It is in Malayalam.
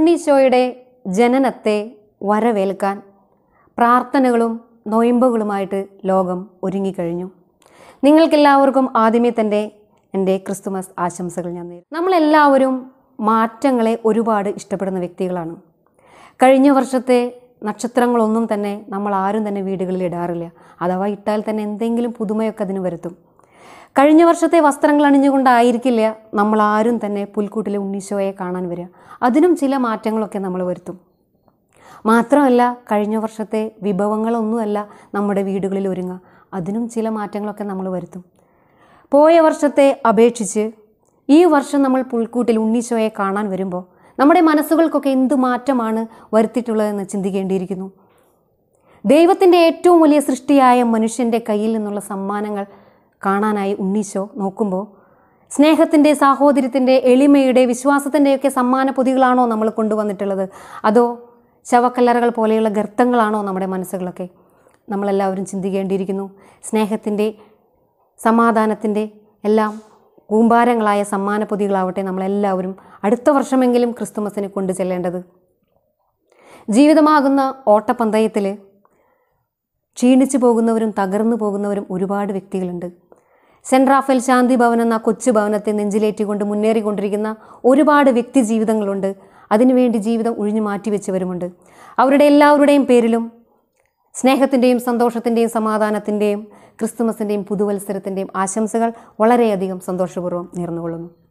ഉണ്ണീശോയുടെ ജനനത്തെ വരവേൽക്കാൻ പ്രാർത്ഥനകളും നൊയമ്പുകളുമായിട്ട് ലോകം ഒരുങ്ങിക്കഴിഞ്ഞു നിങ്ങൾക്കെല്ലാവർക്കും ആദ്യമേ തന്നെ എൻ്റെ ക്രിസ്തുമസ് ആശംസകൾ ഞാൻ നേരും നമ്മളെല്ലാവരും മാറ്റങ്ങളെ ഒരുപാട് ഇഷ്ടപ്പെടുന്ന വ്യക്തികളാണ് കഴിഞ്ഞ വർഷത്തെ നക്ഷത്രങ്ങളൊന്നും തന്നെ നമ്മൾ ആരും തന്നെ വീടുകളിൽ ഇടാറില്ല അഥവാ ഇട്ടാൽ തന്നെ എന്തെങ്കിലും പുതുമയൊക്കെ അതിന് വരുത്തും കഴിഞ്ഞ വർഷത്തെ വസ്ത്രങ്ങൾ അണിഞ്ഞുകൊണ്ടായിരിക്കില്ല നമ്മൾ ആരും തന്നെ പുൽക്കൂട്ടിലെ ഉണ്ണീശോയെ കാണാൻ വരിക അതിനും ചില മാറ്റങ്ങളൊക്കെ നമ്മൾ വരുത്തും മാത്രമല്ല കഴിഞ്ഞ വർഷത്തെ വിഭവങ്ങളൊന്നുമല്ല നമ്മുടെ വീടുകളിൽ ഒരുങ്ങുക അതിനും ചില മാറ്റങ്ങളൊക്കെ നമ്മൾ വരുത്തും പോയ വർഷത്തെ അപേക്ഷിച്ച് ഈ വർഷം നമ്മൾ പുൽക്കൂട്ടിൽ ഉണ്ണീശോയെ കാണാൻ വരുമ്പോൾ നമ്മുടെ മനസ്സുകൾക്കൊക്കെ എന്ത് മാറ്റമാണ് വരുത്തിയിട്ടുള്ളതെന്ന് ചിന്തിക്കേണ്ടിയിരിക്കുന്നു ദൈവത്തിൻ്റെ ഏറ്റവും വലിയ സൃഷ്ടിയായ മനുഷ്യൻ്റെ കയ്യിൽ നിന്നുള്ള സമ്മാനങ്ങൾ കാണാനായി ഉണ്ണീശോ നോക്കുമ്പോൾ സ്നേഹത്തിൻ്റെ സാഹോദര്യത്തിൻ്റെ എളിമയുടെ വിശ്വാസത്തിൻ്റെയൊക്കെ സമ്മാന പൊതികളാണോ നമ്മൾ കൊണ്ടുവന്നിട്ടുള്ളത് അതോ ശവക്കല്ലറകൾ പോലെയുള്ള ഗർത്തങ്ങളാണോ നമ്മുടെ മനസ്സുകളൊക്കെ നമ്മളെല്ലാവരും ചിന്തിക്കേണ്ടിയിരിക്കുന്നു സ്നേഹത്തിൻ്റെ സമാധാനത്തിൻ്റെ എല്ലാം കൂമ്പാരങ്ങളായ സമ്മാന പൊതികളാവട്ടെ നമ്മളെല്ലാവരും അടുത്ത വർഷമെങ്കിലും ക്രിസ്തുമസിന് കൊണ്ടു ചെല്ലേണ്ടത് ജീവിതമാകുന്ന ഓട്ടപ്പന്തയത്തിൽ ക്ഷീണിച്ചു പോകുന്നവരും തകർന്നു പോകുന്നവരും ഒരുപാട് വ്യക്തികളുണ്ട് സെൻറ്റ് റാഫേൽ ശാന്തി ഭവൻ എന്ന കൊച്ചു ഭവനത്തെ നെഞ്ചിലേറ്റിക്കൊണ്ട് മുന്നേറിക്കൊണ്ടിരിക്കുന്ന ഒരുപാട് വ്യക്തി ജീവിതങ്ങളുണ്ട് അതിനുവേണ്ടി ജീവിതം ഒഴിഞ്ഞു മാറ്റിവെച്ചവരുമുണ്ട് അവരുടെ എല്ലാവരുടെയും പേരിലും സ്നേഹത്തിൻ്റെയും സന്തോഷത്തിൻ്റെയും സമാധാനത്തിൻ്റെയും ക്രിസ്തുമസിൻ്റെയും പുതുവത്സരത്തിൻ്റെയും ആശംസകൾ വളരെയധികം സന്തോഷപൂർവ്വം നേർന്നുകൊള്ളുന്നു